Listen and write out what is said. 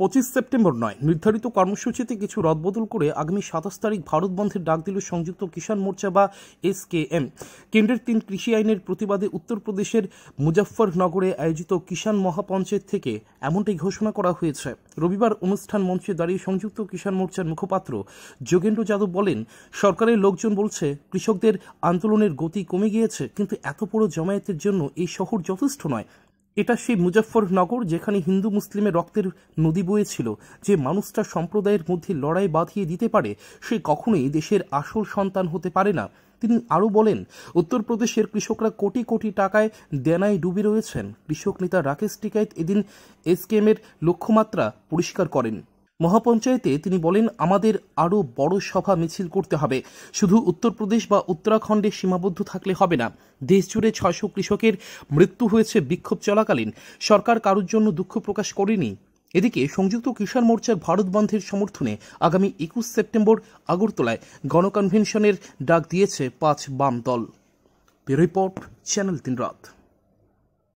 পঁচিশ সেপ্টেম্বর নয় নির্ধারিত কর্মসূচিতে কিছু রদবদল করে আগামী সাতাশ তারিখ ভারত বন্ধের ডাক দিল সংযুক্ত কিষাণ মোর্চা বা এস কে এম কেন্দ্রের তিন কৃষি আইনের প্রতিবাদে উত্তরপ্রদেশের মুজাফফরনগরে আয়োজিত কিষাণ মহাপঞ্চায়েত থেকে এমনটাই ঘোষণা করা হয়েছে রবিবার অনুষ্ঠান মঞ্চে দাঁড়িয়ে সংযুক্ত কিষাণ মোর্চার মুখপাত্র যোগেন্দ্র যাদব বলেন সরকারের লোকজন বলছে কৃষকদের আন্দোলনের গতি কমে গিয়েছে কিন্তু এত বড় জমায়েতের জন্য এই শহর যথেষ্ট নয় এটা সেই মুজফ্ফরনগর যেখানে হিন্দু মুসলিমের রক্তের নদী বয়েছিল যে মানুষটা সম্প্রদায়ের মধ্যে লড়াই বাঁধিয়ে দিতে পারে সে কখনোই দেশের আসল সন্তান হতে পারে না তিনি আরও বলেন উত্তরপ্রদেশের কৃষকরা কোটি কোটি টাকায় দেনায় ডুবে রয়েছেন কৃষক নেতা রাকেশ টিকাইত এদিন এসকেএমের লক্ষ্যমাত্রা পরিষ্কার করেন মহাপঞ্চায়েতে তিনি বলেন আমাদের আরও বড় সভা মিছিল করতে হবে শুধু উত্তরপ্রদেশ বা উত্তরাখণ্ডে সীমাবদ্ধ থাকলে হবে না দেশজুড়ে ছয়শো কৃষকের মৃত্যু হয়েছে বিক্ষোভ চলাকালীন সরকার কারোর জন্য দুঃখ প্রকাশ করেনি এদিকে সংযুক্ত কিষাণ মোর্চার ভারত বন্ধের সমর্থনে আগামী একুশ সেপ্টেম্বর আগরতলায় গণকনভেনশনের ডাক দিয়েছে পাঁচ বাম দল রিপোর্ট চ্যানেল তিন রাত